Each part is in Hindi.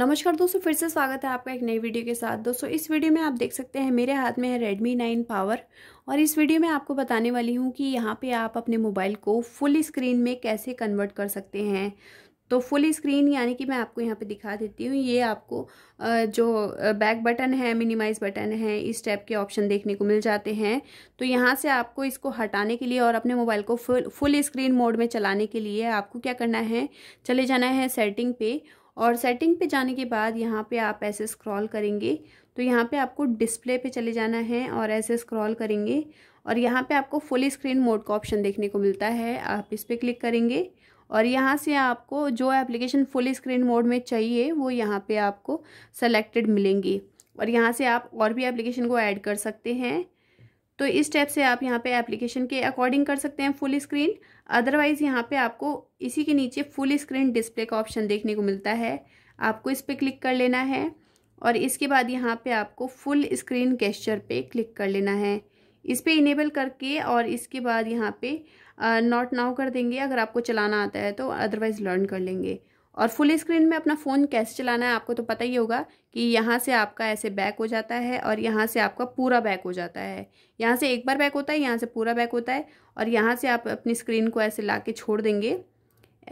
नमस्कार दोस्तों फिर से स्वागत है आपका एक नई वीडियो के साथ दोस्तों इस वीडियो में आप देख सकते हैं मेरे हाथ में है Redmi 9 पावर और इस वीडियो में आपको बताने वाली हूँ कि यहाँ पे आप अपने मोबाइल को फुल स्क्रीन में कैसे कन्वर्ट कर सकते हैं तो फुल स्क्रीन यानी कि मैं आपको यहाँ पे दिखा देती हूँ ये आपको जो बैक बटन है मिनिमाइज बटन है इस टाइप के ऑप्शन देखने को मिल जाते हैं तो यहाँ से आपको इसको हटाने के लिए और अपने मोबाइल को फुल फुल स्क्रीन मोड में चलाने के लिए आपको क्या करना है चले जाना है सेटिंग पे और सेटिंग पे जाने के बाद यहाँ पे आप ऐसे स्क्रॉल करेंगे तो यहाँ पे आपको डिस्प्ले पे चले जाना है और ऐसे स्क्रॉल करेंगे और यहाँ पे आपको फुल स्क्रीन मोड का ऑप्शन देखने को मिलता है आप इस पर क्लिक करेंगे और यहाँ से आपको जो एप्लीकेशन फुल स्क्रीन मोड में चाहिए वो यहाँ पर आपको सेलेक्टेड मिलेंगी और यहाँ से आप और भी एप्लीकेशन को ऐड कर सकते हैं तो इस स्टेप से आप यहाँ पे एप्लीकेशन के अकॉर्डिंग कर सकते हैं फुल स्क्रीन अदरवाइज़ यहाँ पे आपको इसी के नीचे फुल स्क्रीन डिस्प्ले का ऑप्शन देखने को मिलता है आपको इस पर क्लिक कर लेना है और इसके बाद यहाँ पे आपको फुल स्क्रीन कैस्चर पे क्लिक कर लेना है इस पर इनेबल करके और इसके बाद यहाँ पे नॉट नाउ कर देंगे अगर आपको चलाना आता है तो अदरवाइज़ लर्न कर लेंगे और फुल स्क्रीन में अपना फ़ोन कैसे चलाना है आपको तो पता ही होगा कि यहाँ से आपका ऐसे बैक हो जाता है और यहाँ से आपका पूरा बैक हो जाता है यहाँ से एक बार बैक होता है यहाँ से पूरा बैक होता है और यहाँ से आप अपनी स्क्रीन को ऐसे ला के छोड़ देंगे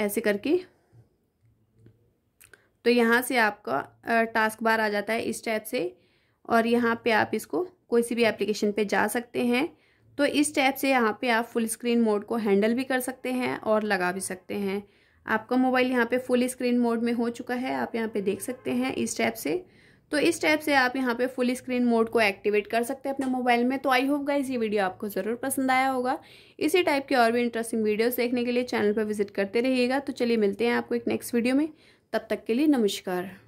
ऐसे करके तो यहाँ से आपका टास्क बार आ जाता है इस टाइप से और यहाँ पे आप इसको कोई सी भी एप्लीकेशन पे जा सकते हैं तो इस टाइप से यहाँ पे आप फुल स्क्रीन मोड को हैंडल भी कर सकते हैं और लगा भी सकते हैं आपका मोबाइल यहाँ पे फुल स्क्रीन मोड में हो चुका है आप यहाँ पे देख सकते हैं इस टैप से तो इस टैप से आप यहाँ पे फुल स्क्रीन मोड को एक्टिवेट कर सकते हैं अपने मोबाइल में तो आई होप गाइज ये वीडियो आपको ज़रूर पसंद आया होगा इसी टाइप के और भी इंटरेस्टिंग वीडियोज़ देखने के लिए चैनल पर विजिट करते रहिएगा तो चलिए मिलते हैं आपको एक नेक्स्ट वीडियो में तब तक के लिए नमस्कार